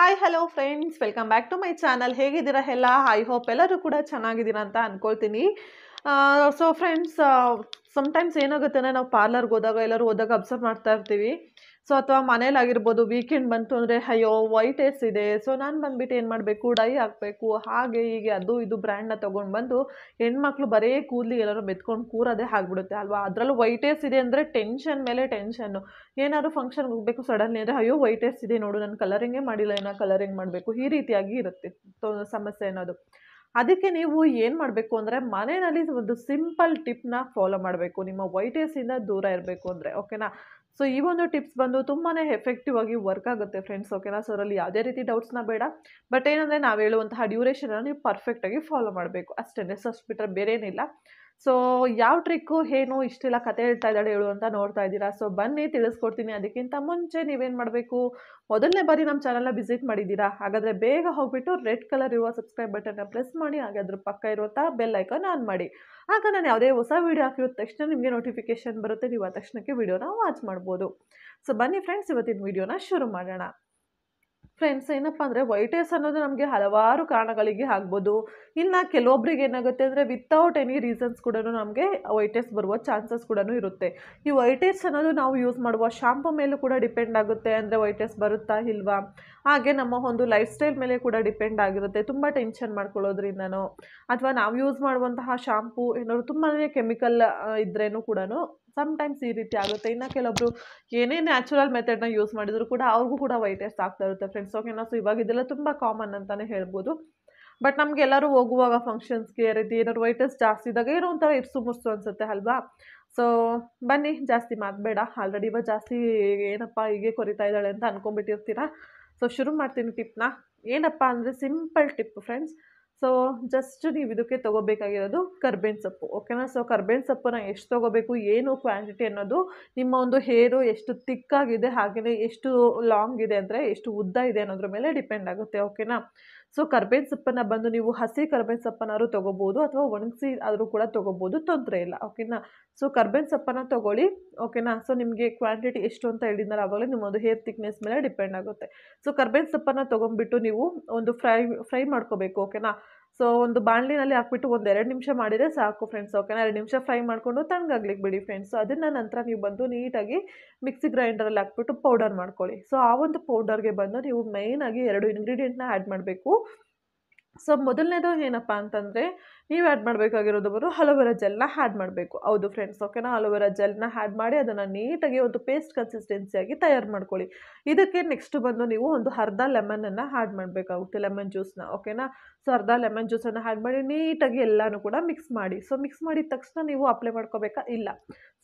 hi hello friends welcome back to my channel ಹೇಗಿದ್ದೀರಾ ಎಲ್ಲ I hope ಎಲ್ಲರೂ ಕೂಡ ಚೆನ್ನಾಗಿದ್ದೀರಾ ಅಂತ ಅಂದ್ಕೊಳ್ತೀನಿ ಸೊ ಫ್ರೆಂಡ್ಸ್ ಸಮ್ಟೈಮ್ಸ್ ಏನಾಗುತ್ತೆ ಅಂದರೆ ನಾವು ಪಾರ್ಲರ್ಗೆ ಹೋದಾಗ ಎಲ್ಲರೂ ಹೋದಾಗ ಅಬ್ಸರ್ವ್ ಮಾಡ್ತಾ ಇರ್ತೀವಿ ಸೊ ಅಥವಾ ಮನೇಲಾಗಿರ್ಬೋದು ವೀಕೆಂಡ್ ಬಂತು ಅಂದರೆ ಅಯ್ಯೋ ವೈಟ್ ಏರ್ಸ್ ಇದೆ ಸೊ ನಾನು ಬಂದುಬಿಟ್ಟು ಏನು ಮಾಡಬೇಕು ಡೈ ಹಾಕಬೇಕು ಹಾಗೆ ಹೀಗೆ ಅದು ಇದು ಬ್ರ್ಯಾಂಡ್ನ ತೊಗೊಂಡು ಬಂದು ಹೆಣ್ಮಕ್ಳು ಬರೀ ಕೂದಲಿ ಎಲ್ಲರೂ ಮೆತ್ಕೊಂಡು ಕೂರೋದೇ ಆಗಿಬಿಡುತ್ತೆ ಅಲ್ವಾ ಅದರಲ್ಲೂ ವೈಟ್ ಏರ್ಸ್ ಇದೆ ಅಂದರೆ ಟೆನ್ಷನ್ ಮೇಲೆ ಟೆನ್ಷನ್ನು ಏನಾದರೂ ಫಂಕ್ಷನ್ಗೆ ಹೋಗಬೇಕು ಸಡನ್ಲಿ ಅಂದರೆ ಅಯ್ಯೋ ವೈಟ್ ಏರ್ಸ್ ಇದೆ ನೋಡು ನಾನು ಕಲರಿಂಗೇ ಮಾಡಿಲ್ಲ ಏನೋ ಕಲರಿಂಗ್ ಮಾಡಬೇಕು ಈ ರೀತಿಯಾಗಿ ಇರುತ್ತೆ ಸಮಸ್ಯೆ ಅನ್ನೋದು ಅದಕ್ಕೆ ನೀವು ಏನು ಮಾಡಬೇಕು ಅಂದರೆ ಮನೆಯಲ್ಲಿ ಒಂದು ಸಿಂಪಲ್ ಟಿಪ್ನ ಫಾಲೋ ಮಾಡಬೇಕು ನಿಮ್ಮ ವೈಟೇಸಿಂದ ದೂರ ಇರಬೇಕು ಅಂದರೆ ಓಕೆನಾ ಸೊ ಈ ಒಂದು ಟಿಪ್ಸ್ ಬಂದು ತುಂಬಾ ಎಫೆಕ್ಟಿವ್ ಆಗಿ ವರ್ಕ್ ಆಗುತ್ತೆ ಫ್ರೆಂಡ್ಸ್ ಓಕೆನಾ ಸೊ ಅದರಲ್ಲಿ ಯಾವುದೇ ರೀತಿ ಡೌಟ್ಸ್ನ ಬೇಡ ಬಟ್ ಏನಂದರೆ ನಾವು ಹೇಳುವಂತಹ ಡ್ಯೂರೇಷನನ್ನು ನೀವು ಪರ್ಫೆಕ್ಟಾಗಿ ಫಾಲೋ ಮಾಡಬೇಕು ಅಷ್ಟೇ ಸೊ ಅಷ್ಟು ಬಿಟ್ಟರೆ ಬೇರೇನಿಲ್ಲ ಸೊ ಯಾವ ಟ್ರಿಕ್ಕು ಏನು ಇಷ್ಟೆಲ್ಲ ಕತೆ ಹೇಳ್ತಾ ಇದ್ದಾಳೆ ಹೇಳು ಅಂತ ನೋಡ್ತಾ ಇದ್ದೀರಾ ಸೊ ಬನ್ನಿ ತಿಳಿಸ್ಕೊಡ್ತೀನಿ ಅದಕ್ಕಿಂತ ಮುಂಚೆ ನೀವೇನು ಮಾಡಬೇಕು ಮೊದಲನೇ ಬಾರಿ ನಮ್ಮ ಚಾನಲ್ನ ವಿಸಿಟ್ ಮಾಡಿದ್ದೀರಾ ಹಾಗಾದರೆ ಬೇಗ ಹೋಗ್ಬಿಟ್ಟು ರೆಡ್ ಕಲರ್ ಇರುವ ಸಬ್ಸ್ಕ್ರೈಬ್ ಬಟನ್ನ ಪ್ರೆಸ್ ಮಾಡಿ ಹಾಗೆ ಅದ್ರ ಪಕ್ಕ ಇರುವಂಥ ಬೆಲ್ ಐಕಾನ್ ಆನ್ ಮಾಡಿ ಆಗ ನಾನು ಯಾವುದೇ ಹೊಸ ವೀಡಿಯೋ ಹಾಕಿರೋ ತಕ್ಷಣ ನಿಮಗೆ ನೋಟಿಫಿಕೇಶನ್ ಬರುತ್ತೆ ನೀವು ಆ ತಕ್ಷಣಕ್ಕೆ ವೀಡಿಯೋನ ವಾಚ್ ಮಾಡ್ಬೋದು ಸೊ ಬನ್ನಿ ಫ್ರೆಂಡ್ಸ್ ಇವತ್ತಿನ ವೀಡಿಯೋನ ಶುರು ಮಾಡೋಣ ಫ್ರೆಂಡ್ಸ್ ಏನಪ್ಪ ಅಂದರೆ ವೈಟೇಸ್ ಅನ್ನೋದು ನಮಗೆ ಹಲವಾರು ಕಾರಣಗಳಿಗೆ ಆಗ್ಬೋದು ಇನ್ನು ಕೆಲವೊಬ್ರಿಗೆ ಏನಾಗುತ್ತೆ ಅಂದರೆ ವಿತೌಟ್ ಎನಿ ರೀಸನ್ಸ್ ಕೂಡ ನಮಗೆ ವೈಟೇಸ್ ಬರುವ ಚಾನ್ಸಸ್ ಕೂಡ ಇರುತ್ತೆ ಈ ವೈಟೇಸ್ ಅನ್ನೋದು ನಾವು ಯೂಸ್ ಮಾಡುವ ಶಾಂಪು ಮೇಲೂ ಕೂಡ ಡಿಪೆಂಡ್ ಆಗುತ್ತೆ ಅಂದರೆ ವೈಟೇಸ್ ಬರುತ್ತಾ ಇಲ್ವಾ ಹಾಗೆ ನಮ್ಮ ಒಂದು ಲೈಫ್ ಸ್ಟೈಲ್ ಮೇಲೆ ಕೂಡ ಡಿಪೆಂಡ್ ಆಗಿರುತ್ತೆ ತುಂಬ ಟೆನ್ಷನ್ ಮಾಡ್ಕೊಳ್ಳೋದ್ರಿಂದನೋ ಅಥವಾ ನಾವು ಯೂಸ್ ಮಾಡುವಂತಹ ಶಾಂಪು ಏನಾದ್ರು ತುಂಬಾ ಕೆಮಿಕಲ್ ಇದ್ರೇ ಕೂಡ ಸಮ್ಟೈಮ್ಸ್ ಈ ರೀತಿ ಆಗುತ್ತೆ ಇನ್ನು ಕೆಲವೊಬ್ರು ಏನೇ ನ್ಯಾಚುರಲ್ ಮೆಥಡ್ನ ಯೂಸ್ ಮಾಡಿದ್ರು ಕೂಡ ಅವ್ರಿಗೂ ಕೂಡ ವೈಟ್ ಆಗ್ತಾಯಿರುತ್ತೆ ಆಗ್ತಾ ಇರುತ್ತೆ ಫ್ರೆಂಡ್ಸ್ ಓಕೆನಾ ಸೊ ಇವಾಗ ಇದೆಲ್ಲ ತುಂಬ ಕಾಮನ್ ಅಂತಲೇ ಹೇಳ್ಬೋದು ಬಟ್ ನಮಗೆಲ್ಲರೂ ಹೋಗುವಾಗ ಫಂಕ್ಷನ್ಸ್ಗೆ ರೀತಿ ಏನಾದ್ರು ವೈಟ್ ಜಾಸ್ತಿ ಇದ್ದಾಗ ಏನೋ ಒಂಥರ ಇರ್ಸು ಮುರ್ಸು ಅನಿಸುತ್ತೆ ಅಲ್ವಾ ಸೊ ಬನ್ನಿ ಜಾಸ್ತಿ ಮಾತಬೇಡ ಆಲ್ರೆಡಿ ಇವಾಗ ಜಾಸ್ತಿ ಏನಪ್ಪ ಹೀಗೆ ಕೊರಿತಾ ಇದ್ದಾಳೆ ಅಂತ ಅನ್ಕೊಂಡ್ಬಿಟ್ಟಿರ್ತೀರಾ ಸೊ ಶುರು ಮಾಡ್ತೀನಿ ಟಿಪ್ನ ಏನಪ್ಪ ಅಂದರೆ simple tip friends so just ನೀವು ಇದಕ್ಕೆ ತೊಗೋಬೇಕಾಗಿರೋದು ಕರ್ಬೇವಿನ ಸೊಪ್ಪು ಓಕೆನಾ ಸೊ ಕರ್ಬೇವಿನ ಸೊಪ್ಪನ್ನು ಎಷ್ಟು ತೊಗೋಬೇಕು ಏನು ಕ್ವಾಂಟಿಟಿ ಅನ್ನೋದು ನಿಮ್ಮ ಒಂದು ಹೇರು ಎಷ್ಟು ತಿಕ್ಕಾಗಿದೆ ಹಾಗೆಯೇ ಎಷ್ಟು ಲಾಂಗ್ ಇದೆ ಅಂದರೆ ಎಷ್ಟು ಉದ್ದ ಇದೆ ಅನ್ನೋದ್ರ ಮೇಲೆ ಡಿಪೆಂಡ್ ಆಗುತ್ತೆ ಓಕೆನಾ ಸೊ ಕರ್ಬೇವಿನ ಸೊಪ್ಪನ್ನು ಬಂದು ನೀವು ಹಸಿ ಕರ್ಬೇವಿನ ಸೊಪ್ಪನಾದ್ರು ತೊಗೋಬೋದು ಅಥವಾ ಒಣಗಿಸಿ ಆದರೂ ಕೂಡ ತೊಗೋಬೋದು ತೊಂದರೆ ಇಲ್ಲ ಓಕೆನಾ ಸೊ ಕರ್ಬೇವಿನ ಸೊಪ್ಪನ್ನು ತೊಗೊಳ್ಳಿ ಓಕೆನಾ ಸೊ ನಿಮಗೆ ಕ್ವಾಂಟಿಟಿ ಎಷ್ಟು ಅಂತ ಹೇಳಿದ್ನಲ್ಲ ಆವಾಗಲೇ ನಿಮ್ಮೊಂದು ಹೇರ್ ತಿಕ್ನೆಸ್ ಮೇಲೆ ಡಿಪೆಂಡ್ ಆಗುತ್ತೆ ಸೊ ಕರ್ಬೇವಿನ ಸೊಪ್ಪನ್ನು ತೊಗೊಂಡ್ಬಿಟ್ಟು ನೀವು ಒಂದು ಫ್ರೈ ಫ್ರೈ ಮಾಡ್ಕೋಬೇಕು ಓಕೆನಾ ಸೊ ಒಂದು ಬಾಣಲಿನಲ್ಲಿ ಹಾಕ್ಬಿಟ್ಟು ಒಂದು ಎರಡು ನಿಮಿಷ ಮಾಡಿದರೆ ಸಾಕು ಫ್ರೆಂಡ್ಸ್ ಓಕೆನಾ ಎರಡು ನಿಮಿಷ ಫ್ರೈ ಮಾಡಿಕೊಂಡು ತಣ್ಣಗಾಗ್ಲಿಕ್ಕೆ ಬಿಡಿ ಫ್ರೆಂಡ್ಸ್ ಅದನ್ನು ನಂತರ ನೀವು ಬಂದು ನೀಟಾಗಿ ಮಿಕ್ಸಿ ಗ್ರೈಂಡರಲ್ಲಿ ಹಾಕ್ಬಿಟ್ಟು ಪೌಡರ್ ಮಾಡ್ಕೊಳ್ಳಿ ಸೊ ಆ ಒಂದು ಪೌಡರ್ಗೆ ಬಂದು ನೀವು ಮೇಯ್ನಾಗಿ ಎರಡು ಇಂಗ್ರೀಡಿಯೆಂಟ್ನ ಆ್ಯಡ್ ಮಾಡಬೇಕು ಸೊ ಮೊದಲನೇದು ಏನಪ್ಪ ಅಂತಂದರೆ ನೀವು ಆ್ಯಡ್ ಮಾಡಬೇಕಾಗಿರೋದು ಬರೋ ಹಲೋವೆರ ಜೆಲ್ನ ಆ್ಯಡ್ ಮಾಡಬೇಕು ಹೌದು ಫ್ರೆಂಡ್ಸ್ ಓಕೆನಾ ಹಲೋವೆರ ಜೆಲ್ನ ಆ್ಯಡ್ ಮಾಡಿ ಅದನ್ನು ನೀಟಾಗಿ ಒಂದು ಪೇಸ್ಟ್ ಕನ್ಸಿಸ್ಟೆನ್ಸಿಯಾಗಿ ತಯಾರು ಮಾಡ್ಕೊಳ್ಳಿ ಇದಕ್ಕೆ ನೆಕ್ಸ್ಟ್ ಬಂದು ನೀವು ಒಂದು ಅರ್ಧ ಲೆಮನನ್ನು ಆ್ಯಡ್ ಮಾಡಬೇಕಾಗುತ್ತೆ ಲೆಮನ್ ಜ್ಯೂಸನ್ನ ಓಕೆನಾ ಸೊ ಅರ್ಧ ಲೆಮನ್ ಜ್ಯೂಸನ್ನು ಹ್ಯಾಡ್ ಮಾಡಿ ನೀಟಾಗಿ ಎಲ್ಲನೂ ಕೂಡ ಮಿಕ್ಸ್ ಮಾಡಿ ಸೊ ಮಿಕ್ಸ್ ಮಾಡಿದ ತಕ್ಷಣ ನೀವು ಅಪ್ಲೈ ಮಾಡ್ಕೋಬೇಕಾ ಇಲ್ಲ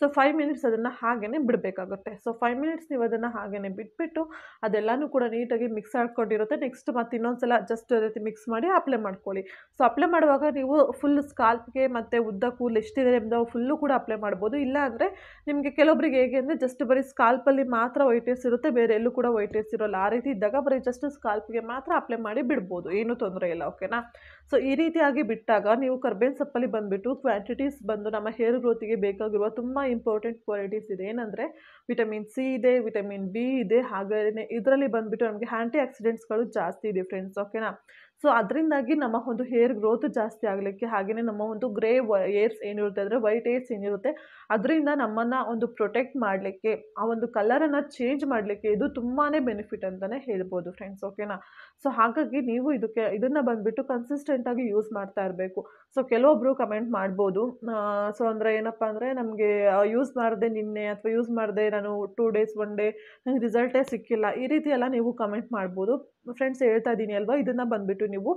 ಸೊ ಫೈವ್ ಮಿನಿಟ್ಸ್ ಅದನ್ನು ಹಾಗೆಯೇ ಬಿಡಬೇಕಾಗುತ್ತೆ ಸೊ ಫೈವ್ ಮಿನಿಟ್ಸ್ ನೀವು ಅದನ್ನು ಹಾಗೇ ಬಿಟ್ಬಿಟ್ಟು ಅದೆಲ್ಲನೂ ಕೂಡ ನೀಟಾಗಿ ಮಿಕ್ಸ್ ಆಡ್ಕೊಂಡಿರುತ್ತೆ ನೆಕ್ಸ್ಟ್ ಮತ್ತು ಇನ್ನೊಂದು ಸಲ ಜಸ್ಟ್ ರೀತಿ ಮಿಕ್ಸ್ ಮಾಡಿ ಅಪ್ಲೈ ಮಾಡ್ಕೊಳ್ಳಿ ಸೊ ಅಪ್ಲೈ ಮಾಡುವಾಗ ನೀವು ಫುಲ್ ಸ್ಕಾಲ್ಪ್ಗೆ ಮತ್ತು ಉದ್ದ ಕೂಲ್ ಎಷ್ಟಿದೆ ನಿಮ್ಮದು ಫುಲ್ಲು ಕೂಡ ಅಪ್ಲೈ ಮಾಡ್ಬೋದು ಇಲ್ಲ ಅಂದರೆ ನಿಮಗೆ ಕೆಲವೊಬ್ಬರಿಗೆ ಹೇಗೆ ಅಂದರೆ ಜಸ್ಟ್ ಬರೀ ಸ್ಕಾಲ್ಪಲ್ಲಿ ಮಾತ್ರ ವೈಟ್ನೆಸ್ ಇರುತ್ತೆ ಬೇರೆ ಎಲ್ಲೂ ಕೂಡ ವೈಟ್ನೆಸ್ ಇರೋಲ್ಲ ಆ ರೀತಿ ಇದ್ದಾಗ ಬರೀ ಜಸ್ಟ್ ಸ್ಕಾಲ್ಪ್ಗೆ ಮಾತ್ರ ಅಪ್ಲೈ ಮಾಡಿ ಬಿಡ್ಬೋದು ಏನೂ ತೊಂದರೆ ಇಲ್ಲ ಓಕೆನಾ ಸೊ ಈ ರೀತಿಯಾಗಿ ಬಿಟ್ಟಾಗ ನೀವು ಕರ್ಬೇನ್ ಸೊಪ್ಪಲ್ಲಿ ಬಂದುಬಿಟ್ಟು ಕ್ವಾಂಟಿಟೀಸ್ ಬಂದು ನಮ್ಮ ಹೇರ್ ಗ್ರೋತಿಗೆ ಬೇಕಾಗಿರುವ ತುಂಬ ಇಂಪಾರ್ಟೆಂಟ್ ಕ್ವಾಲಿಟೀಸ್ ಇದೆ ಏನಂದರೆ ವಿಟಮಿನ್ ಸಿ ಇದೆ ವಿಟಮಿನ್ ಬಿ ಇದೆ ಹಾಗೆಯೇ ಇದರಲ್ಲಿ ಬಂದುಬಿಟ್ಟು ನಮಗೆ ಆ್ಯಂಟಿ ಆಕ್ಸಿಡೆಂಟ್ಸ್ಗಳು ಜಾಸ್ತಿ ಇದೆ ಫ್ರೆಂಡ್ಸ್ ಓಕೆನಾ ಸೊ ಅದರಿಂದಾಗಿ ನಮ್ಮ ಒಂದು ಹೇರ್ ಗ್ರೋತ್ ಜಾಸ್ತಿ ಆಗಲಿಕ್ಕೆ ಹಾಗೆಯೇ ನಮ್ಮ ಒಂದು ಗ್ರೇ ಏರ್ಸ್ ಏನಿರುತ್ತೆ ಅಂದರೆ ವೈಟ್ ಏರ್ಸ್ ಏನಿರುತ್ತೆ ಅದರಿಂದ ನಮ್ಮನ್ನು ಒಂದು ಪ್ರೊಟೆಕ್ಟ್ ಮಾಡಲಿಕ್ಕೆ ಆ ಒಂದು ಕಲರನ್ನು ಚೇಂಜ್ ಮಾಡಲಿಕ್ಕೆ ಇದು ತುಂಬಾ ಬೆನಿಫಿಟ್ ಅಂತಲೇ ಹೇಳ್ಬೋದು ಫ್ರೆಂಡ್ಸ್ ಓಕೆನಾ ಸೊ ಹಾಗಾಗಿ ನೀವು ಇದಕ್ಕೆ ಇದನ್ನು ಬಂದುಬಿಟ್ಟು ಕನ್ಸಿಸ್ಟೆಂಟಾಗಿ ಯೂಸ್ ಮಾಡ್ತಾ ಇರಬೇಕು ಸೊ ಕೆಲವೊಬ್ಬರು ಕಮೆಂಟ್ ಮಾಡ್ಬೋದು ಸೊ ಅಂದರೆ ಏನಪ್ಪ ಅಂದರೆ ನಮಗೆ ಯೂಸ್ ಮಾಡಿದೆ ನಿನ್ನೆ ಅಥವಾ ಯೂಸ್ ಮಾಡಿದೆ ನಾನು ಟೂ ಡೇಸ್ ಒನ್ ಡೇ ನನಗೆ ರಿಸಲ್ಟೇ ಸಿಕ್ಕಿಲ್ಲ ಈ ರೀತಿ ಎಲ್ಲ ನೀವು ಕಮೆಂಟ್ ಮಾಡ್ಬೋದು ಫ್ರೆಂಡ್ಸ್ ಹೇಳ್ತಾ ಇದ್ದೀನಿ ಅಲ್ವಾ ಇದನ್ನು ಬಂದುಬಿಟ್ಟು ನೀವು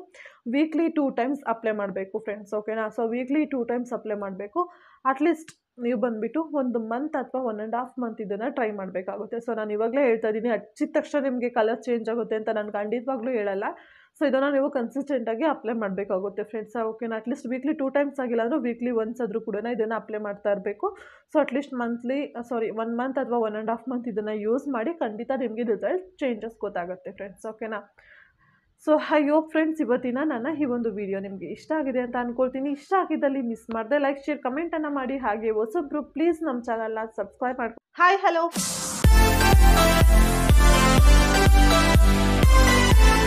ವೀಕ್ಲಿ ಟೂ ಟೈಮ್ಸ್ ಅಪ್ಲೈ ಮಾಡಬೇಕು ಫ್ರೆಂಡ್ಸ್ ಓಕೆನಾ so weekly two times apply ಮಾಡಬೇಕು ಅಟ್ಲೀಸ್ಟ್ ನೀವು ಬಂದುಬಿಟ್ಟು ಒಂದು ಮಂತ್ ಅಥವಾ ಒನ್ ಆ್ಯಂಡ್ ಹಾಫ್ ಮಂತ್ ಇದನ್ನು ಟ್ರೈ ಮಾಡಬೇಕಾಗುತ್ತೆ ಸೊ ನಾನು ಇವಾಗಲೇ ಹೇಳ್ತಾ ಇದ್ದೀನಿ ಹಚ್ಚಿದ ತಕ್ಷಣ ನಿಮಗೆ ಕಲರ್ ಚೇಂಜ್ ಆಗುತ್ತೆ ಅಂತ ನಾನು ಖಂಡಿತವಾಗ್ಲೂ ಹೇಳಲ್ಲ ಸೊ ಇದನ್ನು ನೀವು ಕನ್ಸಿಸ್ಟೆಂಟಾಗಿ ಅಪ್ಲೈ ಮಾಡಬೇಕಾಗುತ್ತೆ ಫ್ರೆಂಡ್ಸ್ ಓಕೆನಾ ಅಟ್ಲೀಸ್ಟ್ ವೀಕ್ಲಿ ಟೂ ಟೈಮ್ಸ್ ಆಗಿಲ್ಲ ಅಂದರೂ ವೀಕ್ಲಿ ಒನ್ಸ್ ಆದರೂ ಕೂಡ ಇದನ್ನು ಅಪ್ಲೈ ಮಾಡ್ತಾ ಇರಬೇಕು ಸೊ ಅಟ್ಲೀಸ್ಟ್ ಮಂತ್ಲಿ ಸಾರಿ ಒನ್ ಮಂತ್ ಅಥವಾ ಒನ್ ಆ್ಯಂಡ್ ಹಾಫ್ ಮಂತ್ ಇದನ್ನು ಯೂಸ್ ಮಾಡಿ ಖಂಡಿತ ನಿಮಗೆ ರಿಸಲ್ಟ್ ಚೇಂಜಸ್ ಗೊತ್ತಾಗುತ್ತೆ ಫ್ರೆಂಡ್ಸ್ ಓಕೆನಾ ಸೊ ಐ ಫ್ರೆಂಡ್ಸ್ ಇವತ್ತಿನ ನನ್ನ ಈ ಒಂದು ವಿಡಿಯೋ ನಿಮಗೆ ಇಷ್ಟ ಆಗಿದೆ ಅಂತ ಅಂದ್ಕೊಳ್ತೀನಿ ಇಷ್ಟ ಆಗಿದ್ದಲ್ಲಿ ಮಿಸ್ ಮಾಡಿದೆ ಲೈಕ್ ಶೇರ್ ಕಮೆಂಟನ್ನು ಮಾಡಿ ಹಾಗೆ ಹೊಸೊಬ್ರು ಪ್ಲೀಸ್ ನಮ್ಮ ಚಾನಲ್ನ ಸಬ್ಸ್ಕ್ರೈಬ್ ಮಾಡ್ಕೊ ಹಾಯ್ ಹಲೋ